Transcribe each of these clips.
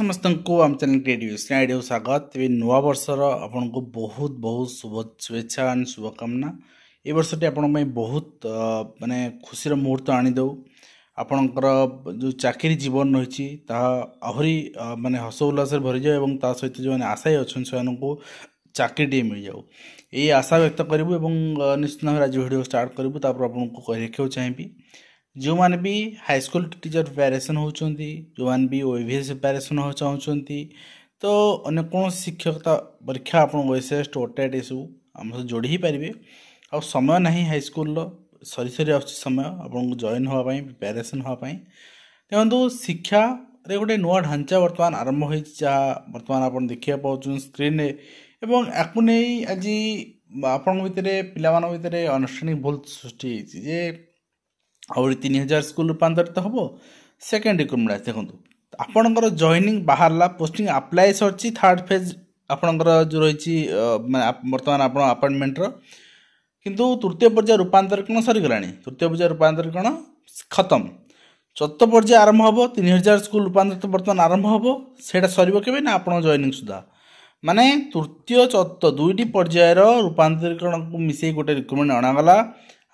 সমস্তଙ୍କকো আম channel grade news নাইডও স্বাগত ইন নয়া বসর আপোনক বহুত বহুত শুভেচ্ছা আৰু শুভকামনা এই বৰ্ষতে আপোনক বহুত মানে খুশির মুহূৰ্ত আনি দও আপোনকৰ যো চাকৰি জীৱন ৰৈছি তা অহৰি মানে হসৌলাসে ভৰি যায় আৰু তা সৈতে যোনে আশায়ে আছে চোন সানুকো চাকৰি ডিমে যাও এই আশা ব্যক্ত কৰিব আৰু নিস্তব্ধ হৈ ৰাজ ভিডিওটো আৰ্ট কৰিব তাৰ পৰা আপোনক ক'ই ৰেকো চাইবি ଯେଉଁମାନେ ବି ହାଇସ୍କୁଲ ଟିଚର୍ ପ୍ରିପାରେସନ୍ ହେଉଛନ୍ତି ଯେଉଁମାନେ ବି ଓ ଏ ଭି ଏସ୍ ପ୍ରିପାରେସନ୍ ହେବାକୁ ଚାହୁଁଛନ୍ତି ତ ଅନ୍ୟ କୌଣସି ଶିକ୍ଷକତା ପରୀକ୍ଷା ଆପଣ ଓ ଏସ୍ ଏସ୍ ଓଟେଟ୍ ଏସବୁ ଆମ ସହ ଯୋଡ଼ି ହେଇପାରିବେ ଆଉ ସମୟ ନାହିଁ ହାଇସ୍କୁଲର ସରି ସରି ଆସୁଛି ସମୟ ଆପଣଙ୍କୁ ଜଏନ୍ ହେବା ପାଇଁ ପ୍ରିପାରେସନ୍ ହେବା ପାଇଁ ଦେଖନ୍ତୁ ଶିକ୍ଷାରେ ଗୋଟେ ନୂଆ ଢାଞ୍ଚା ବର୍ତ୍ତମାନ ଆରମ୍ଭ ହୋଇଛି ଯାହା ବର୍ତ୍ତମାନ ଆପଣ ଦେଖିବାକୁ ପାଉଛନ୍ତି ସ୍କ୍ରିନ୍ରେ ଏବଂ ଆକୁ ନେଇ ଆଜି ଆପଣଙ୍କ ଭିତରେ ପିଲାମାନଙ୍କ ଭିତରେ ଆନୁଷ୍ଠାନିକ ଭୁଲ ସୃଷ୍ଟି ହେଇଛି ଯେ ଆହୁରି ତିନି ହଜାର ସ୍କୁଲ ରୂପାନ୍ତରିତ ହେବ ସେକେଣ୍ଡ ରିକ୍ରୁଟମେଣ୍ଟ ଦେଖନ୍ତୁ ଆପଣଙ୍କର ଜଏନିଂ ବାହାରିଲା ପୋଷ୍ଟିଂ ଆପ୍ଲାଏ ସରିଛି ଥାର୍ଡ଼ ଫେଜ୍ ଆପଣଙ୍କର ଯେଉଁ ରହିଛି ମାନେ ବର୍ତ୍ତମାନ ଆପଣ ଆପଏଣ୍ଟମେଣ୍ଟର କିନ୍ତୁ ତୃତୀୟ ପର୍ଯ୍ୟାୟ ରୂପାନ୍ତରୀକରଣ ସରିଗଲାଣି ତୃତୀୟ ପର୍ଯ୍ୟାୟ ରୂପାନ୍ତରୀକରଣ ଖତମ ଚତୁର୍ଥ ପର୍ଯ୍ୟାୟ ଆରମ୍ଭ ହେବ ତିନି ହଜାର ସ୍କୁଲ ରୂପାନ୍ତରିତ ବର୍ତ୍ତମାନ ଆରମ୍ଭ ହେବ ସେଇଟା ସରିବ କେବେ ନା ଆପଣଙ୍କ ଜଏନିଂ ସୁଦ୍ଧା ମାନେ ତୃତୀୟ ଚତୁର୍ଥ ଦୁଇଟି ପର୍ଯ୍ୟାୟର ରୂପାନ୍ତରୀକରଣକୁ ମିଶାଇ ଗୋଟେ ରିକ୍ରୁଟମେଣ୍ଟ ଅଣାଗଲା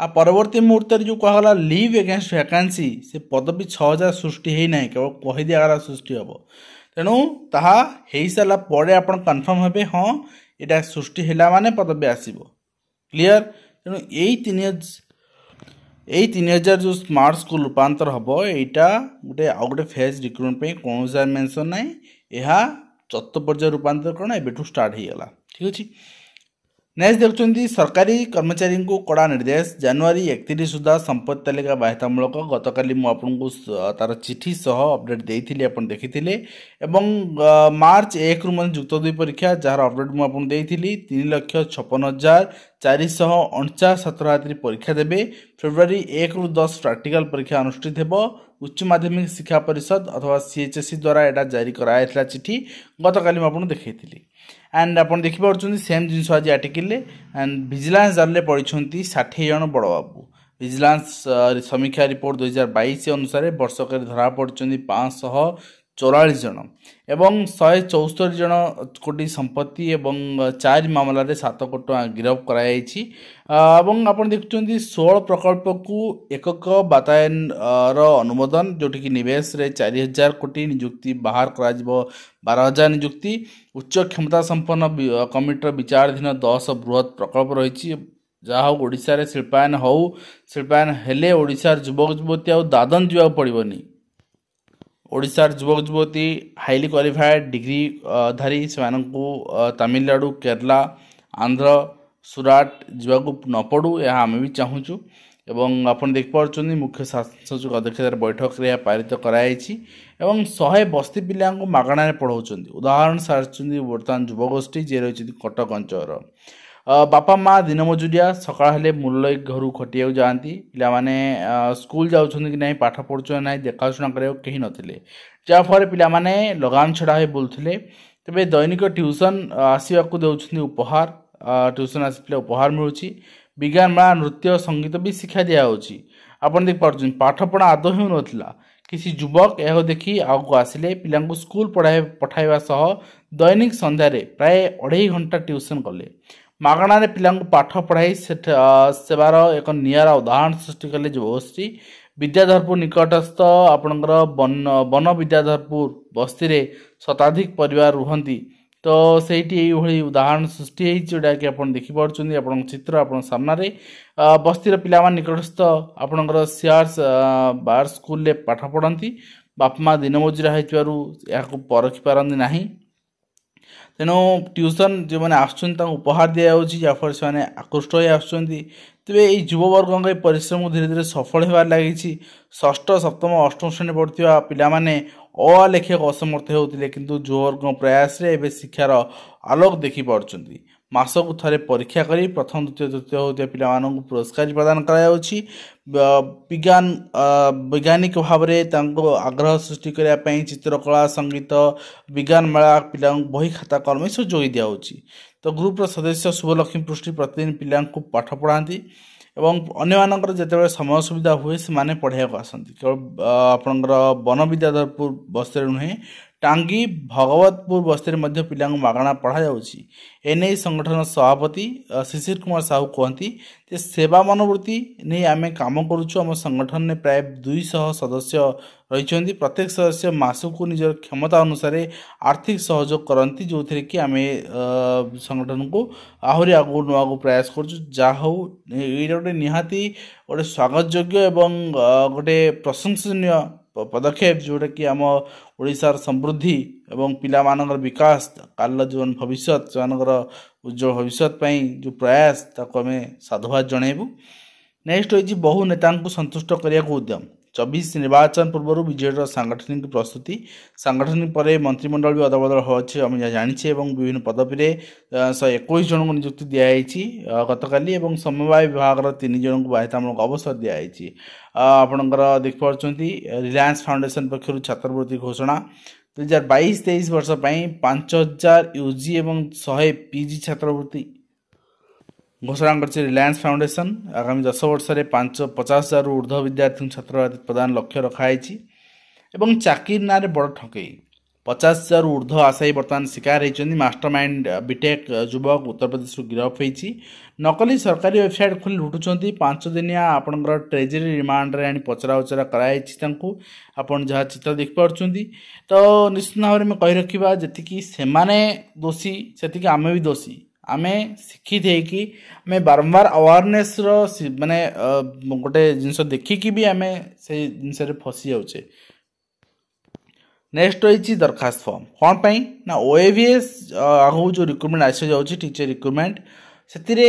ଆଉ ପରବର୍ତ୍ତୀ ମୁହୂର୍ତ୍ତରେ ଯେଉଁ କୁହାଗଲା ଲିଭ୍ ଏଗେନଷ୍ଟ ଭ୍ୟାକାନ୍ସି ସେ ପଦବୀ ଛଅ ହଜାର ସୃଷ୍ଟି ହେଇନାହିଁ କେବଳ କହିଦିଆଗଲା ସୃଷ୍ଟି ହେବ ତେଣୁ ତାହା ହେଇସାରିଲା ପରେ ଆପଣ କନଫର୍ମ ହେବେ ହଁ ଏଇଟା ସୃଷ୍ଟି ହେଲା ମାନେ ପଦବୀ ଆସିବ କ୍ଲିଅର ତେଣୁ ଏଇ ତିନି ଏଇ ତିନି ହଜାର ଯେଉଁ ସ୍ମାର୍ଟ ସ୍କୁଲ ରୂପାନ୍ତର ହେବ ଏଇଟା ଗୋଟେ ଆଉ ଗୋଟେ ଫେଜ୍ ରିକ୍ରୁଟମେଣ୍ଟ ପାଇଁ କୌଣସି ମେନ୍ସନ୍ ନାହିଁ ଏହା ଚତୁର୍ଥ ପର୍ଯ୍ୟାୟ ରୂପାନ୍ତରୀକରଣ ଏବେଠୁ ଷ୍ଟାର୍ଟ ହେଇଗଲା ଠିକ୍ ଅଛି ନ୍ୟାସ୍ ଦେଖୁଛନ୍ତି ସରକାରୀ କର୍ମଚାରୀଙ୍କୁ କଡ଼ା ନିର୍ଦ୍ଦେଶ ଜାନୁଆରୀ ଏକତିରିଶ ସୁଦ୍ଧା ସମ୍ପତ୍ତି ତାଲିକା ବାଧ୍ୟତାମୂଳକ ଗତକାଲି ମୁଁ ଆପଣଙ୍କୁ ତା'ର ଚିଠି ସହ ଅପଡ଼େଟ୍ ଦେଇଥିଲି ଆପଣ ଦେଖିଥିଲେ ଏବଂ ମାର୍ଚ୍ଚ ଏକରୁ ମଧ୍ୟ ଯୁକ୍ତ ଦୁଇ ପରୀକ୍ଷା ଯାହାର ଅପଡ଼େଟ୍ ମୁଁ ଆପଣଙ୍କୁ ଦେଇଥିଲି ତିନି ଲକ୍ଷ ଛପନ ହଜାର ଚାରିଶହ ଅଣଚାଶ ଛାତ୍ରଛାତ୍ରୀ ପରୀକ୍ଷା ଦେବେ ଫେବୃଆରୀ ଏକରୁ ଦଶ ପ୍ରାକ୍ଟିକାଲ ପରୀକ୍ଷା ଅନୁଷ୍ଠିତ ହେବ ଉଚ୍ଚ ମାଧ୍ୟମିକ ଶିକ୍ଷା ପରିଷଦ ଅଥବା ସି ଏଚ୍ ଏସ୍ ସି ଦ୍ୱାରା ଏଇଟା ଜାରି କରାଯାଇଥିଲା ଚିଠି ଗତକାଲି ମୁଁ ଆପଣଙ୍କୁ ଦେଖାଇଥିଲି ଆଣ୍ଡ ଆପଣ ଦେଖିପାରୁଛନ୍ତି ସେମ୍ ଜିନିଷ ଆଜି ଆର୍ଟିକିଲ୍ରେ ଆଣ୍ଡ ଭିଜିଲାନ୍ସ ଜାଲରେ ପଡ଼ିଛନ୍ତି ଷାଠିଏ ଜଣ ବଡ଼ବାବୁ ଭିଜିଲାନ୍ସ ସମୀକ୍ଷା ରିପୋର୍ଟ ଦୁଇହଜାର ବାଇଶ ଅନୁସାରେ ବର୍ଷକରେ ଧରାପଡ଼ିଛନ୍ତି ପାଞ୍ଚଶହ ଚଉରାଳିଶ ଜଣ ଏବଂ ଶହେ ଚଉସ୍ତରି ଜଣ କୋଟି ସମ୍ପତ୍ତି ଏବଂ ଚାରି ମାମଲାରେ ସାତ କୋଟି ଟଙ୍କା ଗିରଫ କରାଯାଇଛି ଏବଂ ଆପଣ ଦେଖୁଛନ୍ତି ଷୋହଳ ପ୍ରକଳ୍ପକୁ ଏକକ ବାତାୟନର ଅନୁମୋଦନ ଯେଉଁଠିକି ନିବେଶରେ ଚାରି ହଜାର କୋଟି ନିଯୁକ୍ତି ବାହାର କରାଯିବ ବାର ହଜାର ନିଯୁକ୍ତି ଉଚ୍ଚ କ୍ଷମତା ସମ୍ପନ୍ନ କମିଟିର ବିଚାରାଧୀନ ଦଶ ବୃହତ ପ୍ରକଳ୍ପ ରହିଛି ଯାହା ହେଉ ଓଡ଼ିଶାରେ ଶିଳ୍ପାୟନ ହେଉ ଶିଳ୍ପାୟନ ହେଲେ ଓଡ଼ିଶାର ଯୁବକ ଯୁବତୀ ଆଉ ଦାଦନ ଯିବାକୁ ପଡ଼ିବନି ଓଡ଼ିଶାର ଯୁବକ ଯୁବତୀ ହାଇଲି କ୍ୱାଲିଫାଏଡ଼୍ ଡିଗ୍ରୀ ଧରି ସେମାନଙ୍କୁ ତାମିଲନାଡ଼ୁ କେରଳା ଆନ୍ଧ୍ର ସୁରାଟ ଯିବାକୁ ନ ପଡ଼ୁ ଏହା ଆମେ ବି ଚାହୁଁଛୁ ଏବଂ ଆପଣ ଦେଖିପାରୁଛନ୍ତି ମୁଖ୍ୟ ଶାସନ ସଚିବ ଅଧ୍ୟକ୍ଷତାରେ ବୈଠକରେ ଏହା ପାରିତ କରାଯାଇଛି ଏବଂ ଶହେ ବସ୍ତି ପିଲାଙ୍କୁ ମାଗଣାରେ ପଢ଼ାଉଛନ୍ତି ଉଦାହରଣ ସାରିଛନ୍ତି ବର୍ତ୍ତମାନ ଯୁବଗୋଷ୍ଠୀ ଯିଏ ରହିଛନ୍ତି କଟକ ଅଞ୍ଚଳର ବାପା ମାଆ ଦିନ ମଜୁରିଆ ସକାଳ ହେଲେ ମୂଲ୍ୟ ଘରୁ ଖଟିବାକୁ ଯାଆନ୍ତି ପିଲାମାନେ ସ୍କୁଲ ଯାଉଛନ୍ତି କି ନାହିଁ ପାଠ ପଢ଼ୁଛନ୍ତି ନାହିଁ ଦେଖାଶୁଣା କରିବାକୁ କେହି ନଥିଲେ ଯାହାଫଳରେ ପିଲାମାନେ ଲଗାନ ଛଡ଼ା ହୋଇ ବୁଲୁଥିଲେ ତେବେ ଦୈନିକ ଟ୍ୟୁସନ୍ ଆସିବାକୁ ଦେଉଛନ୍ତି ଉପହାର ଟ୍ୟୁସନ୍ ଆସିଥିଲେ ଉପହାର ମିଳୁଛି ବିଜ୍ଞାନ ମେଳା ନୃତ୍ୟ ସଙ୍ଗୀତ ବି ଶିକ୍ଷା ଦିଆହେଉଛି ଆପଣ ଦେଖିପାରୁଛନ୍ତି ପାଠପଢ଼ା ଆଦୌ ହେଉନଥିଲା କିଛି ଯୁବକ ଏହାକୁ ଦେଖି ଆଗକୁ ଆସିଲେ ପିଲାଙ୍କୁ ସ୍କୁଲ ପଢ଼ାଇ ପଠାଇବା ସହ ଦୈନିକ ସନ୍ଧ୍ୟାରେ ପ୍ରାୟ ଅଢ଼େଇ ଘଣ୍ଟା ଟ୍ୟୁସନ୍ କଲେ ମାଗଣାରେ ପିଲାଙ୍କୁ ପାଠ ପଢ଼ାଇ ସେବାର ଏକ ନିଆରା ଉଦାହରଣ ସୃଷ୍ଟି କଲେ ଯୁବଗୋଷ୍ଠୀ ବିଦ୍ୟାଧରପୁର ନିକଟସ୍ଥ ଆପଣଙ୍କର ବନ ବନ ବିଦ୍ୟାଧରପୁର ବସ୍ତିରେ ଶତାଧିକ ପରିବାର ରୁହନ୍ତି ତ ସେଇଠି ଏଇଭଳି ଉଦାହରଣ ସୃଷ୍ଟି ହେଇଛି ଯେଉଁଟାକି ଆପଣ ଦେଖିପାରୁଛନ୍ତି ଆପଣଙ୍କ ଚିତ୍ର ଆପଣଙ୍କ ସାମ୍ନାରେ ବସ୍ତିର ପିଲାମାନେ ନିକଟସ୍ଥ ଆପଣଙ୍କର ସିଆର୍ସ ବାର୍ ସ୍କୁଲରେ ପାଠ ପଢ଼ନ୍ତି ବାପା ମା' ଦିନମଜୁରିଆ ହେଇଥିବାରୁ ଏହାକୁ ପରଖି ପାରନ୍ତି ନାହିଁ ତେଣୁ ଟ୍ୟୁସନ୍ ଯେଉଁମାନେ ଆସୁଛନ୍ତି ତାଙ୍କୁ ଉପହାର ଦିଆଯାଉଛି ଯାହାଫଳରେ ସେମାନେ ଆକୃଷ୍ଟ ହୋଇ ଆସୁଛନ୍ତି ତେବେ ଏହି ଯୁବବର୍ଗଙ୍କ ଏହି ପରିଶ୍ରମକୁ ଧୀରେ ଧୀରେ ସଫଳ ହେବାରେ ଲାଗିଛି ଷଷ୍ଠ ସପ୍ତମ ଅଷ୍ଟମ ଶ୍ରେଣୀ ପଢ଼ୁଥିବା ପିଲାମାନେ ଅ ଲେଖିବାକୁ ଅସମର୍ଥ ହେଉଥିଲେ କିନ୍ତୁ ଯୁବବର୍ଗଙ୍କ ପ୍ରୟାସରେ ଏବେ ଶିକ୍ଷାର ଆଲୋକ ଦେଖିପାରୁଛନ୍ତି ମାସକୁ ଥରେ ପରୀକ୍ଷା କରି ପ୍ରଥମ ଦ୍ୱିତୀୟ ତୃତୀୟ ହେଉଥିବା ପିଲାମାନଙ୍କୁ ପୁରସ୍କାର ପ୍ରଦାନ କରାଯାଉଛି ବିଜ୍ଞାନ ବୈଜ୍ଞାନିକ ଭାବରେ ତାଙ୍କୁ ଆଗ୍ରହ ସୃଷ୍ଟି କରିବା ପାଇଁ ଚିତ୍ରକଳା ସଙ୍ଗୀତ ବିଜ୍ଞାନ ମେଳା ପିଲାଙ୍କୁ ବହି ଖାତା କଲମ ଏସବୁ ଯୋଗାଇ ଦିଆହେଉଛି ତ ଗ୍ରୁପ୍ର ସଦସ୍ୟ ଶୁଭଲକ୍ଷ୍ମୀ ପୃଷ୍ଟି ପ୍ରତିଦିନ ପିଲାଙ୍କୁ ପାଠ ପଢ଼ାନ୍ତି एवं अन्य मानकर मतेब समय सुविधा माने को हेर्ने पढाइको आसन बनविद्याधरपुर बस्तर नुहे टांगी भगवतपुर बस्तर मध्य पि मगणा पढाइ एने संगठन सभापति शिशिर कुमार साहू साहु जे सेवा मनोवृत्ति नै आमे कम हम संगठन ने प्राय 200 सदस्य रह प्रत्येक सदस्य मासु मासुको निज अनुसार आर्थिक सहयोग गरौँतिर आमे सङ्गठनको आहरी आगाम्रा प्रयास गरुछु जा ଗୋଟେ ନିହାତି ଗୋଟେ ସ୍ୱାଗତଯୋଗ୍ୟ ଏବଂ ଗୋଟେ ପ୍ରଶଂସନୀୟ ପଦକ୍ଷେପ ଯେଉଁଟାକି ଆମ ଓଡ଼ିଶାର ସମୃଦ୍ଧି ଏବଂ ପିଲାମାନଙ୍କର ବିକାଶ କାଲିର ଜୀବନ ଭବିଷ୍ୟତ ସେମାନଙ୍କର ଉଜ୍ଜଳ ଭବିଷ୍ୟତ ପାଇଁ ଯେଉଁ ପ୍ରୟାସ ତାକୁ ଆମେ ସାଧୁବାଦ ଜଣାଇବୁ ନେକ୍ସଟ ହେଉଛି ବହୁ ନେତାଙ୍କୁ ସନ୍ତୁଷ୍ଟ କରିବାକୁ ଉଦ୍ୟମ চব্বিশ নির্বাচন পূর্বর বিজেডির সাংগঠনিক প্রস্তুতি সাংগঠনিক পরে মন্ত্রিমণ্ডল বি অদবদল হচ্ছে আমি যা জানিছে এবং বিভিন্ন পদবীরে শহে একুশ জনক নিযুক্তি দিয়াহৈছি গতকালি এবং সমবায় বিভাগের তিন জনক বাধ্যতামূলক অবসর দিয়াহৈছি আপনার দেখিপারছেন রিলায়েন্স ফাউন্ডেসন পক্ষ ছাত্রবৃত্তি ঘোষণা দুই হাজার বাইশ তেইশ বর্ষ পাঁচ হাজার ইউজি এবং শহে পিজি ছাত্রবৃত্তি घोषणा कर रिलायंस फाउंडेसन आगामी दस वर्ष में पांच पचास हजार ऊर्ध विद्यार्थी छात्र प्रदान लक्ष्य रखाई एवं चाकरी ना बड़ ठकई पचास हजार ऊर्ध्व आशायी बर्तमान शिकार होती मास्टर माइंड बीटेक युवक उत्तर प्रदेश गिरफ होती नकली सरकारी वेबसाइट खोली लुटुचार पांच दिनिया आपंकर ट्रेजेरी में आनी पचरा उचरा कराई आपण जहाँ चित्र देखिपुर तो निश्चित भाव में कही रखा जी से दोषी से आम भी दोषी ଆମେ ଶିକ୍ଷିତ ହେଇକି ଆମେ ବାରମ୍ବାର ଆୱାରନେସ୍ର ମାନେ ଗୋଟେ ଜିନିଷ ଦେଖିକି ବି ଆମେ ସେଇ ଜିନିଷରେ ଫସି ଯାଉଛେ ନେକ୍ସଟ ରହିଛି ଦରଖାସ୍ତ ଫର୍ମ କ'ଣ ପାଇଁ ନା ଓ ଏ ଭି ଏସ୍ ଆଗକୁ ଯେଉଁ ରିକ୍ରୁଟମେଣ୍ଟ ଆସିଯାଉଛି ଟିଚର ରିକ୍ରୁଟମେଣ୍ଟ ସେଥିରେ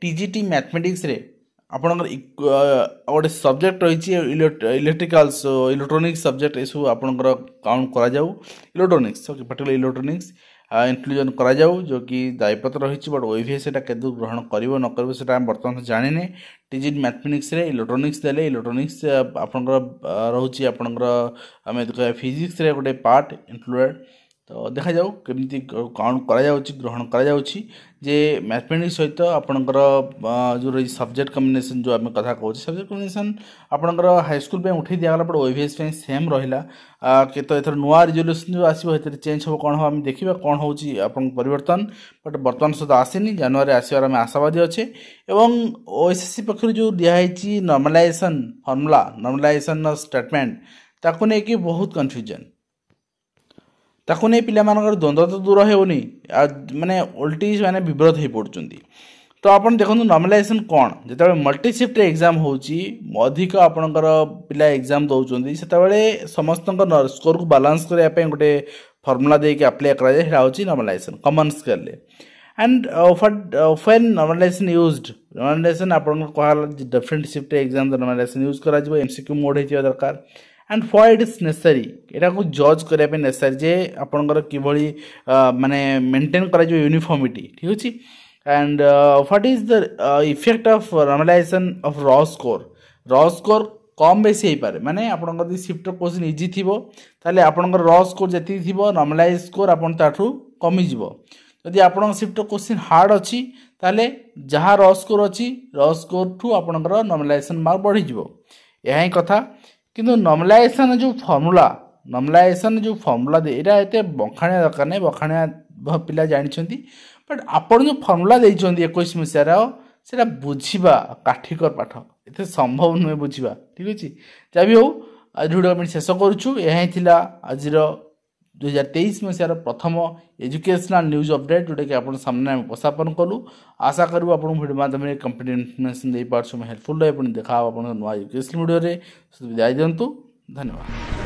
ଟି ଜି ଟି ମ୍ୟାଥମେଟିକ୍ସରେ ଆପଣଙ୍କର ଗୋଟେ ସବଜେକ୍ଟ ରହିଛି ଇଲେକ୍ଟ୍ରିକାଲ୍ସ ଇଲେକ୍ଟ୍ରୋନିକ୍ସ ସବଜେକ୍ଟ ଏସବୁ ଆପଣଙ୍କର କାଉଣ୍ଟ କରାଯାଉ electronics okay particular electronics inclusion କରାଯାଉ ଯେଉଁକି ଦାୟୀପତ୍ର ରହିଛି ବଟ୍ ଓଇଭିଏ ସେଇଟା କେତେ ଗ୍ରହଣ କରିବ ନ କରିବ ସେଇଟା ଆମେ ବର୍ତ୍ତମାନ ଜାଣିନେ ଟିଜିଟ୍ ମ୍ୟାଥମେଟିକ୍ସରେ ଇଲେକ୍ଟ୍ରୋନିକ୍ସ ଦେଲେ ଇଲେକ୍ଟ୍ରୋନିକ୍ସ ଆପଣଙ୍କର ରହୁଛି ଆପଣଙ୍କର ଆମେ ଯଦି କହିବା ଫିଜିକ୍ସରେ ଗୋଟେ ପାର୍ଟ ଇନକ୍ଲୁଡେଡ଼୍ ତ ଦେଖାଯାଉ କେମିତି କ'ଣ କରାଯାଉଛି ଗ୍ରହଣ କରାଯାଉଛି ଯେ ମ୍ୟାଥମେଟିକ୍ସ ସହିତ ଆପଣଙ୍କର ଯେଉଁ ରହିଛି ସବଜେକ୍ଟ କମ୍ବିନେସନ୍ ଯେଉଁ ଆମେ କଥା କହୁଛେ ସବଜେକ୍ଟ କମ୍ବିନେସନ୍ ଆପଣଙ୍କର ହାଇସ୍କୁଲ୍ ପାଇଁ ଉଠାଇ ଦିଆଗଲା ପରେ ଓଭିଏସ୍ ପାଇଁ ସେମ୍ ରହିଲା ତ ଏଥର ନୂଆ ରିଜଲ୍ୟୁସନ୍ ଯେଉଁ ଆସିବ ସେଥିରେ ଚେଞ୍ଜ ହେବ କ'ଣ ହେବ ଆମେ ଦେଖିବା କ'ଣ ହେଉଛି ଆପଣଙ୍କ ପରିବର୍ତ୍ତନ ବଟ୍ ବର୍ତ୍ତମାନ ସୁଦ୍ଧା ଆସିନି ଜାନୁଆରୀ ଆସିବାର ଆମେ ଆଶାବାଦୀ ଅଛେ ଏବଂ ଓଏସ୍ଏସ୍ସି ପକ୍ଷରୁ ଯେଉଁ ଦିଆହେଇଛି ନର୍ମାଲାଇଜେସନ୍ ଫର୍ମୁଲା ନର୍ମାଲାଇଜେସନ୍ର ଷ୍ଟେଟମେଣ୍ଟ ତାକୁ ନେଇକି ବହୁତ କନଫ୍ୟୁଜନ୍ ताकु नहीं पाला द्वंद तो दूर हो मैंने ओल्टी मैंने ब्रत हो पड़ती तो आप देखो नर्मालाइजेसन कौन जो मल्टीसीफ्ट एक्जाम होपर पिला एक्जाम दौरान से समस्त स्कोर को बालान्स करने गोटे फर्मुला देखिए आप्लाय कराएगा नर्मालाइजेसन कमन स्केल एंड फैन नर्मालाइजेसन यूज नर्मालाइजेसन आप different shift exam normalization use कर एम सिक्यू मोड होरकार and why it is necessary ଏଟାକୁ ଜଜ୍ କରିବା ପାଇଁ ନେସେସରୀ ଯେ ଆପଣଙ୍କର କିଭଳି ମାନେ ମେଣ୍ଟେନ୍ କରାଯିବ ୟୁନିଫର୍ମିଟି ଠିକ୍ ଅଛି and what is the effect of normalization of ର ସ୍କୋର୍ ର ସ୍କୋର୍ କମ୍ ବେଶୀ ହେଇପାରେ ମାନେ ଆପଣଙ୍କର ଯଦି ସିଫ୍ଟର କୋଶ୍ଚିନ୍ ଇଜି ଥିବ ତାହେଲେ ଆପଣଙ୍କର ର ସ୍କୋର୍ ଯେତିକି ଥିବ ନର୍ମାଲାଇଜ୍ ସ୍କୋର୍ ଆପଣ ତାଠୁ କମିଯିବ ଯଦି ଆପଣଙ୍କ ସିଫ୍ଟର କୋଶ୍ଚିନ୍ ହାର୍ଡ଼ ଅଛି ତାହେଲେ ଯାହା ର ସ୍କୋର୍ ଅଛି ର ସ୍କୋର୍ଠୁ ଆପଣଙ୍କର ନର୍ମାଲାଇଜେସନ୍ ମାର୍କ ବଢ଼ିଯିବ ଏହା ହିଁ କଥା କିନ୍ତୁ ନମଲାଇସନ୍ ଯେଉଁ ଫର୍ମୁଲା ନମଲାଇସନ୍ ଯେଉଁ ଫର୍ମୁଲା ଏଇଟା ଏତେ ବଖାଣିଆ ଦରକାର ନାହିଁ ବଖାଣିଆ ପିଲା ଜାଣିଛନ୍ତି ବଟ୍ ଆପଣ ଯେଉଁ ଫର୍ମୁଲା ଦେଇଛନ୍ତି ଏକୋଇଶ ମସିହାର ସେଇଟା ବୁଝିବା କାଠିକର ପାଠ ଏତେ ସମ୍ଭବ ନୁହେଁ ବୁଝିବା ଠିକ୍ ଅଛି ଯାହା ବି ହଉ ଆଜି ଭିଡ଼ିଓ ଆମେ ଶେଷ କରୁଛୁ ଏହା ହିଁ ଥିଲା ଆଜିର ଦୁଇହଜାର ତେଇଶ ମସିହାର ପ୍ରଥମ ଏଜୁକେସନାଲ୍ ନ୍ୟୁଜ୍ ଅପଡ଼େଟ୍ ଯେଉଁଟାକି ଆପଣଙ୍କ ସାମ୍ନାରେ ଆମେ ଉପସ୍ଥାପନ କଲୁ ଆଶା କରିବୁ ଆପଣଙ୍କୁ ଭିଡ଼ିଓ ମାଧ୍ୟମରେ କମ୍ପ୍ଲିଟ୍ ଇନଫର୍ମେସନ୍ ଦେଇପାରୁଛୁ ହେଲ୍ପଫୁଲ୍ ହେବ ପୁଣି ଦେଖା ହେବ ଆପଣଙ୍କ ନୂଆ ଏଜୁକେସନ୍ ଭିଡ଼ିଓରେ ବିଦାୟ ଦିଅନ୍ତୁ ଧନ୍ୟବାଦ